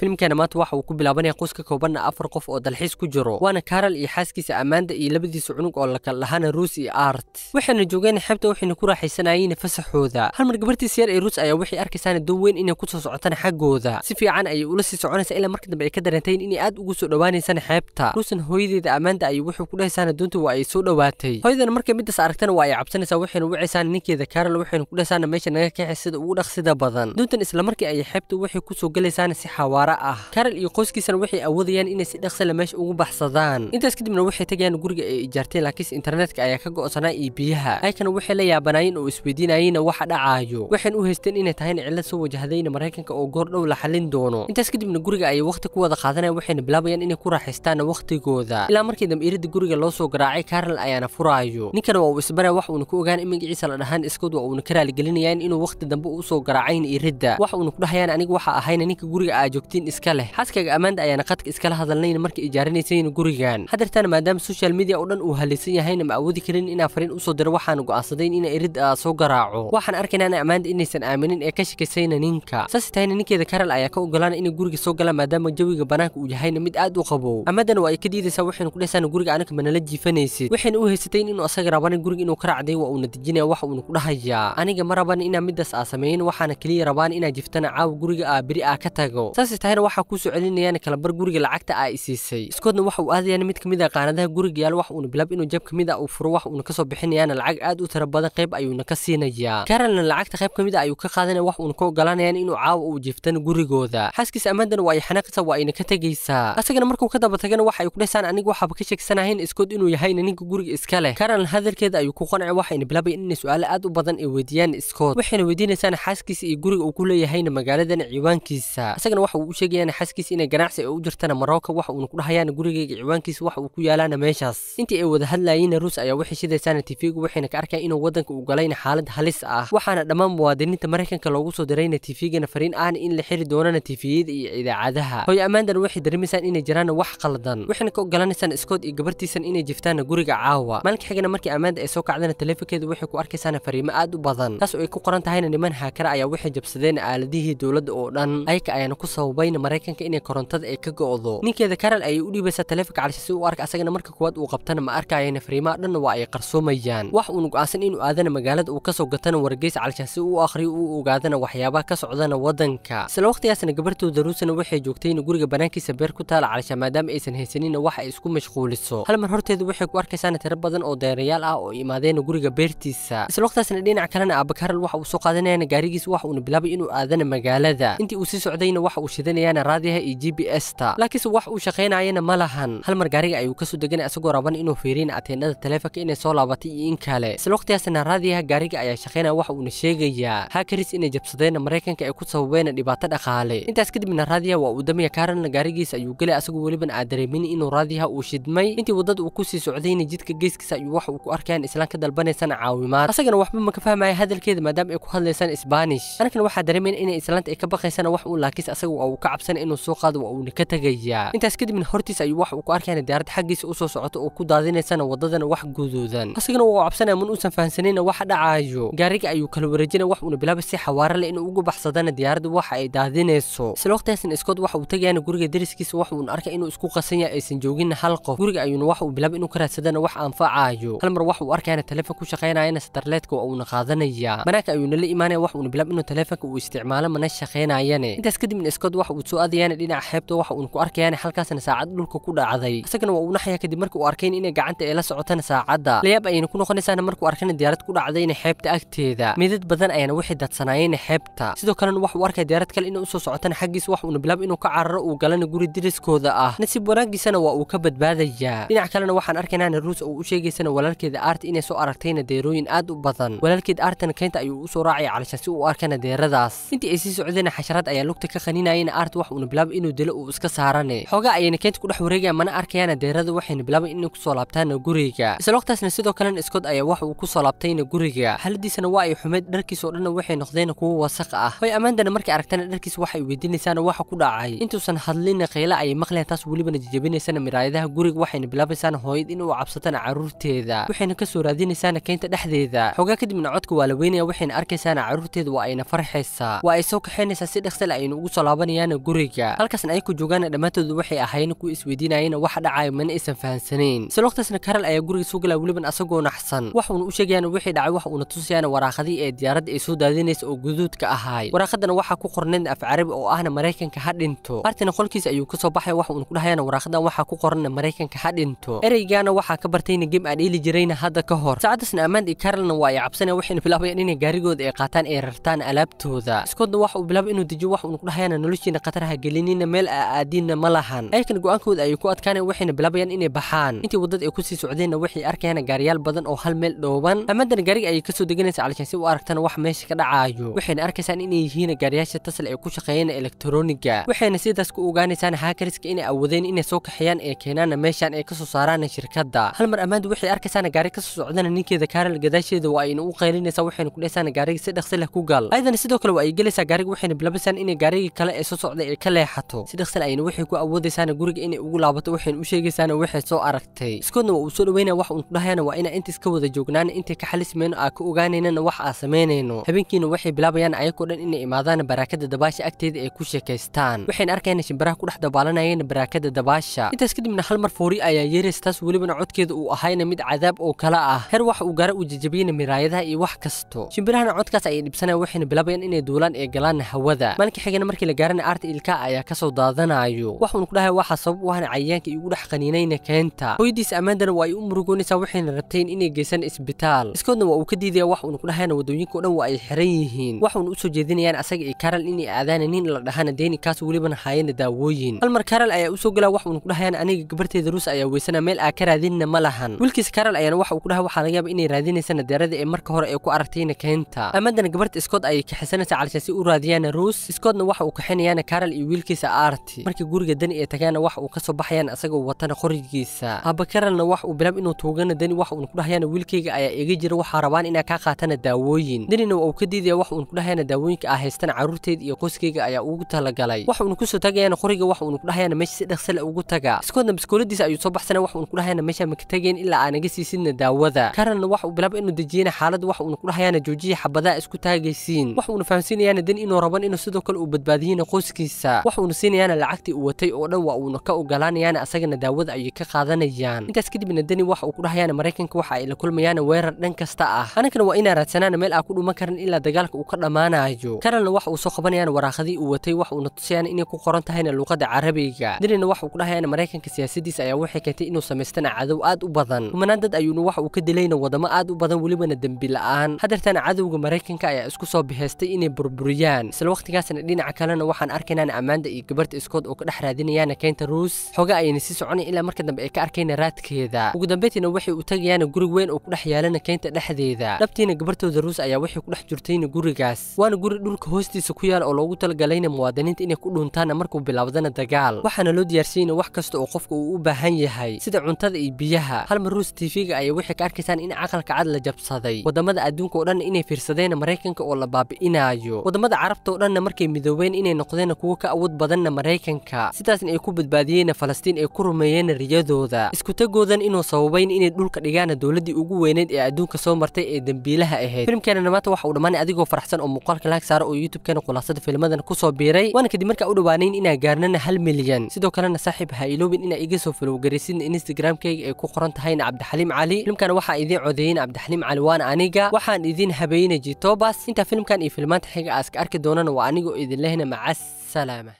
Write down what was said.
filimkana maanta waxa uu ku bilaabanaya qoys ka koobanna afar qof oo dalxiis ku jiro waana karal iyo xaaskiisa ammaanda iyo labadiisa cunug oo lakal lahaana ruus iyo art waxayna joogeen xeebta waxayna ku raaxaysanayeen fasaxooda halmar gabartiisa yar ee ruus ayaa waxay arkaysaana doon weyn inay ku soo socotaan xaggooda si fiican ayay ula sii soconaysaa ilaa marka dambe ay ka dareentayn inay aad ugu soo dhowaanaysaan xeebta ruusna hooyadeeda ammaanda ayuu wuxuu ku dhahaysaana doonta waa ay soo dhowaatay hooyadana markay midaas aragtana waa ay cabsanaysaa waxayna wacaysaan ninkeeda karal waxayna ku dhahaysaan meesha naga kaxay sida ugu dhaqsida badan doontan islamarkii ayay xeebta waxay ku soo galaysaan si xawaara fara ah karol iyo qoyskiisana waxay awoodayaan inay si dhaqsala meesha ugu baxsadaan intaas kadibna waxay tegayaan guriga ay ijaarteen laakiinse internetka ayaa ka go'sanaa iyo biyaha aykana waxay la yaabanaayeen oo isweydiinayeenna waxa dhacaayo waxayna u haysteen inay tahayna cillad soo wajahdayna maraykanka oo goor dhow la xalin doono intaas kadibna guriga ayay wakhti ku wada qaadanaya waxayna bilaabayaan inay ku raaxaystaanna wakhtigooda ilaa markii damiirada guriga loo soo garaacay karol ayaana furaayo ninkana waa uu isbaraya wax uuna ku ogaan in magiciisa la dhahaan iskood waa uuna ka raaligelinayaan inuu wakhti dambe u soo garaacayn iyo ridda wax uuna ku dhahayaan aniga waxaa ahayna ninka guriga aa joogtin laakiin iska leh xaskaga ammaanda ayaana qadka iskala hadalnayn markay ijaaranaysayn gurigan hadeertaan maadaama social media oo dhan uu hallisan yahayna ma awoodi karin inaa fariin usoo diro waxaana go'aansadayn ina irid ah, soo garaaco waxaan arkaynaa ammaanda inaysan aaminin ee ka shakaysayna ninka saasi tahayna ninkeeda karal ayaa ka ogolaana inay guriga soo galaan maadaama jawiga bannaanka uu yahayna mid aad u qabow ammadana waa ay ka diidaysaa waxaynu kudhehsaan guriga anaga manala jiifanaysid waxayna u haysatayn inuu asaga rabana guriga inuu ka racday waa uuna dejinaya wax uuna ku dhahayaa aniga ma rabana inaa middaas aa sameeyin waxaana keliya rabaan inaa jiftana caawa guriga aa beri aa ka tago saasi tahay tahayna waxaa kuu soo celinayaan kalabar guriga lacagta aa isiisay iskoodna waxa uu aadayaan mid kamid a ah qaanadaha guriga yaal wax uuna bilab inuu jab kamid a ah uu furo wax uuna kasoo bixinayaana lacag aad u tira badan qayb ayuuna ka siinayaa karalna lacagta qayb kamid a ah ayuu ka qaadanaya wax uuna ka ogolanayaan inuu caawa uu jiiftan gurigooda xaaskiisa ammaadana waa ay xanaaqaysa waa ayna ka tegaysaa asagana markuu ka daba tagana waxa ay ku dhehsaan aniga waxaaba ka sheegsanahayn iskood inuu yahayna ninka guriga iska leh karalna hadalkeeda ayuu ku qanacay waxayna bilabayan inay su-aalo aad u badan ay weydiiyaan iskood waxayna weydiinaysaan xaaskiisa iyo guriga uu ku leeyahayna magaaladan ciwaankiisa isagana waxa uu sheegayaan xaaskiis inay ganacsi u jirtana marocco wax uuna ku dhahayaana gurigeyga ciwaankiisa wax uu ku yaalaana meeshaas intii ay wada hadlaayeenna ruus ayaa waxay shidaysaana tifigu waxayna ka arkayan inuu waddanka uu galayna xaalad halis ah waxaana dhammaan muwaadiniinta maraykanka loogu soo dirayna tifigana fariin ahna in la xiri doonana tifiyada iyo idaacadaha hooyo ammaandana waxay dareemaysaan inay jiraanna wax qaldan waxayna ka ogolaanaysaan iskood iyo gabartiisan inay jiftaanna guriga caawa maalinka xigana markii ammaanda ay soo kacdana taleefonkeeda waxay ku arkaysaana fariimo aad u badan taas oo ay ku qoran tahayna niman haakara ayaa waxay jabsadeen aaladihii dowladda oo dhan ayaka ayaana ku sababay weyn maraykanka inay korontada ay ka go'do ninkeeda karal ayay u dhiibaysaa taleefanka cali si u arka asagana marka kuwaad uu qabtana ma arkayana fariimaha dhanna waa ay qarsoomayaan wax uuna go'aansan inuu aadana magaalada uu kasoo gatana wargeys calisha si uu akhriyo uu ogaadana waxyaabaha ka socdana waddanka isla waqtigaasna gabartooda ruusana waxay joogtayna guriga banaankiisa beer ku taala calisha maadaama aysan haysanina wax ay isku mashquuliso hal mar horteeda waxay ku arkaysaana tiro badan oo deerayaal ah oo imaadeena guriga beertiisa isla waqtigaasna dhinac kalena aabakaral waxa uu soo qaadanayana gaarigiis waxa uuna bilaabay inuu aadana magaalada intii uu sii socdayna waxa uu shiday raadinayaana raadiyaha iyo g b s ta laakiinse wax uu shaqaynayana ma lahan hal mar gaariga ayuu kasoo deganay isagoo raban inuu fiiriin ateenada taleefonka inay soo laabatay iyo in kale isla waqtigaasna raadiyaha gaariga ayaa shaqaynaya wax uuna sheegayaa hakaris inay jabsadeenna maraykanka ay ku sababeena dhibaato dhaqaale intaas kadibna raadiyaha waa uu damaya kaaranna gaarigiisa ayuu gelay asagoo weliban aa dareemin inuu raadiyaha uu shidmay intii waddada uu ku sii socdayna jidka geeskiisa ayuu wax uu ku arkayaan islaan ka dalbanaysana caawimaad asagana waxba ma ka fahmaya hadalkeeda maadaama ay ku hadlaysaan sbanish anagana waxaa dareemayn inay islaanta ay ka baqaysana wax uun laakiinse asaga ka cabsan inuu soo qaado waa uuna ka tegayaa intaas kadib na hortiis ayuu wax uu ku arkayna diyaarad xaggiisa usoo socoto oo ku daadinaysana wadadana wax guduudan asigana waa cabsanaya mun uusan fahansanayna waxa dhacayo gaariga ayuu kala wareejinaya wax uuna bilaaba si xawaare leh inuu uga baxsadana diyaaraddu waxa ay daadinayso isla waqtigaasna iskood waxa uu tegayana guriga deriskiisa wax uuna arkay inuu isku qasan yahay aysan joogin hal qof guriga ayuuna waxa uu bilaaba inuu ka raadsadana wax anfacayo hal mar waxa uu arkayana telefoon ku shaqaynayana satarleedka uuna qaadanaya manaaka ayuuna la imaanaya wax uuna bilaaba inuu telefoonka uu isticmaalo mana shaqaynayane intaas kadibna iskood wax waxa uu soo aadayaana dhinaca xeebta waxa uun ku arkayaana halkaasna saacad dhulka ku dhacday isagana waa uu naxaya kadib markii uu arkayna inay gacanta ay la socotana saacadda layaab ayayna ku noqonaysaana markuu arkayna diyaarad ku dhacdayna xeebta agteeda midad badan ayaana wixii dadsanaayeen xeebta sidoo kalena waxa uu arkaya diyaarad kale inay usoo socotana xaggiisa waxa uuna bilaab inuu ka cararo uu galana guri diriskooda ah nasiib wanaagiisana waa uu ka badbaadayaa dhinac kalena waxaan arkaynaana ruus uu u sheegaysana walaalkeeda aarta inay soo aragtayna deerooyin aad u badan walaalkeed aartana keynta ayuu usoo raacaya calashan si uu arkana deeradaas intii ay sii socdeen xasharaad ayaa lugta ka qaninayeen art wax uuna bilaabay inuu dilo uu iska saarane xoogaa ayayna keynta kudhex wareegayaan mana arkayaana deerada waxayna bilaabay inay kusoo laabtaana guriga isla waqtaasna sidoo kalena iskood ayaa wax uu kusoo laabtayna guriga xaaladiisana waa ay xumeyd dharkiis oo dhanna waxay noqdeen kuwo wasaq ah hoy ammaandana markay aragtana dharkiis ay weydiinaysaan waxa ku dhacay intuusan hadlinna qayla ayay maqlayaan taas welibana jajabinaysana miraayadaha guriga waxayna bilaabaysaana hooyad inuu cabsatana caruurteeda waxayna ka soo raadinaysaana keynta dhexdeeda xoogaa kadibna codka waa la weynaya waxayna arkaysaana caruurteeda waa ayna farxaysaa waa ay soo kaxaynaysaa si dhaqsal ayna ugu soo laabanayaan gaaraan guriga halkaasna ay ku joogaana dhammaantoodu waxay ahaayeen kuwa isweydiinayana wax dhacaayo mana aysan fahamsanayn siloktaasna karol ayaa guriga soo galaa weliban asagoo naxsan uuna u sheegayaana wixii dhacay wax uuna tusayaana waraaqadii ee diyaaradda ay soo daadinaysa oo guduudka ahaay waraaqadana waxaa ku qornayd af carabi oo ahna maraykanka ha dhinto martina qolkiisa ayuu kasoo baxay wax uuna ku dhahayaana waraaqadan waxaa ku qorana maraykanka ha dhinto ereygaana waxaa ka bartayna gem aan dheeli jirayna hadda ka hor saacaddaasna ammaan iyo karalna waa ay cabsanaya waxayna bilaabayaan inay gaarigooda ay qaataan ay rartaan alaabtooda iskoodna waxa uu bilaabay inuu dejiyo wax uuna ku dhahayaana noloshiina khataraha gelinina meel aadiina ma lahan ayankana go-aankooda ayay ku adkaaneen waxayna bilaabayaan inay baxaan intii waddada ay kusii socdeenna waxay arkayaan gaariyaal badan oo hal meel dhooban amadana gaariga ayay kasoo deganaysa calishan si u aragtana wax meesha ka dhacaayo waxayna arkaysaan inay yihiin gaariyaasha tasal ay ku shaqeeyeen elektroniga waxayna sidaas ku ogaanaysaan haakarska inay awoodeen inay soo kaxeeyaan ee keenaana meeshaan ay kasoo saaraan shirkadda hal mar ammaandu waxay arkaysaana gaari kasoo socdana ninkeeda kaaral gadaasheeda waa ayna u qaylinaysaa waxayna ku dhehaysaana gaariga si dhaqsi leh ku gal ayadana sidoo kale waa ay gelaysaa gaariga waxayna bilabaysaan inay gaarigii kale ee soo socday ee ka leexato si dhaqsan ayna waxay ku awoodaysaana guriga inay ugu laabato waxayna u sheegaysaana waxay soo aragtay iskoodna waa uu soo dhoweynaya wax uun ku dhahayana waa inaa intays ka wada joognaana intay ka xalismayno aa ah, ka ogaanaynana wax aa samaynayno habeenkiina waxay bilaabayaan ayagoo dhan inay imaadaana baraakada dabaasha agteeda ay ku sheekaystaan waxayna arkayana shimbiraha ku dhex dabaalanayeen baraakada dabaasha intaas kadibna hal mar foori ayaa yeerays taas welibana codkeeda uu ahayna mid cadaab oo kale ah her wax uu gaara uu jajabiyeyna miraayadaha iyo wax kasto shimbirahana codkaas ayay dhibsanaya waxayna bilaabayaan inay duulaan ee galaanna hawada maalinka xigana markii la gaarana madaxda ilkaha ayaa kasoo daadanayo waxuun ku dhahay waxaa sabab u ahna cayayaanka iigu dhex qaniinayna keenta hooyadiis ammaandana waa ay u murugoonaysaa waxayna rabteen inay geysan isbitaal iskoodna waa uu ka diidaya wax uuna ku dhahayna waddooyinka o dhan waa ay xiran yihiin waxuuna u soo jeedinayaan asaga iyo karal inay aadaana nin la dhahana deeni kaas welibana haayana daawooyin halmar karal ayaa usoo galaa wax uuna ku dhahayaan aniga gabarteeda ruus ayaa weysana meel aa ka raadinna ma lahan wiilkiisa karal ayaana waxa uu ku dhahay waxaa laga yaaba inay raadinaysa nadeerada ee marka hore ee ku aragtayna keenta ammaandana gabarta iskood ayay kaxisanaysa calishaasi u raadiyaana ruus iskoodna waxa uu kaxinayaan waxaana karal iyo wiilkiisa arti markii guriga dani ay tagaana wax uu kasoo baxayaan asagoo watana qorigiisa aba karalna wax uu bilaab inuu tuugana dani wax uun ku dhahayaana wiilkayga ayaa iga jira waxaa rabaan inaa kaa qaatana daawooyin danina uu ka diidaya wax uun ku dhahayaana daawooyinka ah haystana carruurteyda iyo qoyskayga ayaa ugu talagalay wax uun kusoo tagayaana qoriga wax uun ku dhahayaana meesha si dhaqsale ugu taga iskoodna maskooladiisa ayuu soo baxsana wax uun ku dhahayaana meesha maka tageen ilaa aanaga siisidna daawada karalna wax uu bilaab inuu dejiyana xaaladda wax uun ku dhahayaana joojiya xabadaa isku taagaysiin wax uuna fahamsiinayaana dan inuu raban inuu sidoo kale uu badbaadiyana qoys qoyskiisa wax uuna siinayaana lacagtii uu watay oo dhan waa uuna ka ogolaanayaana asagana daawada ayay ka qaadanayaan intaas kadibna dani waxa uu ku dhahayaana maraykanka waxa ay la kulmayaana weerar dhan kasta ah annankana waa inaan raadsanaana meel aan ku dhuman karin ilaa dagaalka uu ka dhammaanayo kanalna waxa uu soo qabanayaan waraaqadii uu watay wax uuna tusayaan inay ku qoran tahayna luqadda carabiga denina waxa uu ku dhahayaana maraykanka siyaasadiisa ayaa waxay keentay inuu samaystana cadow aad u badan kumanaan dad ayuuna waxa uu ka dilayna wadamo aad u badan welibana dembi la-aan hadeertana cadowga maraykanka ayaa isku soo bihaystay inay burburiyaan isla waqtigaasna dhinaca kalena waxaan arkaynaan ammaanda iyo gabarhta iskood oo ka dhex raadinayaana keynta ruus xoga ayayna sii soconayn ilaa marka dambe ay ka arkayna raadkeeda ugu dambaytiina waxay u tagayaana guri weyn oo ku dhex yaalana keynta dhexdeeda dhabtiina gabartooda ruus ayaa waxay ku dhex jirtayna gurigaas waana guri dhulka hoostiisa ku yaala oo loogu talagalayna muwaadiniinta inay ku dhuuntaana markuu bilaawdana dagaal waxaana loo diyaarsiyeyna wax kasta oo qofka uu u baahan yahay sida cuntada iyo biyaha hal mar ruus ga ayay waxay ka arkaysaan in aqalka cad la jabsaday wadamada adduunka oo dhanna inay fiirsadeen maraykanka oo la baabi'inaayo wadamada carabta oo dhanna markay midoobeen inay noqdeen ahaayeenna kuwo ka awood badanna maraykanka sidaasna ay ku badbaadiyeenna falastiin ay ku rumeeyeenna riyadooda iskutegoodan inuu sababayn inay dhulka dhigaanna dowladdii ugu weyneyd ee adduunka soo martay ee dembiilaha ahayd filimkeenana maanta waxa uu dhammaanay adigoo faraxsan oo muuqaalka laag saara oo youtubkeena khulaasada filmadan ku soo biiray waana kadib markaa u dhawaanayn inaa gaarnana hal milyan sidoo kalena saaxiib ha iloobin inaa iga soo filowgaraysidna instagramkeyga ay ku qoran tahayna cabdixaliim cali filimkana waxaa idiin codeeyeyn cabdixaliim cali waana aniga waxaan idiin habeeyna jitobas intaa filimkan iyo filmaanta xiga aaska arki doonana waa anigoo idin lehna macas السلامة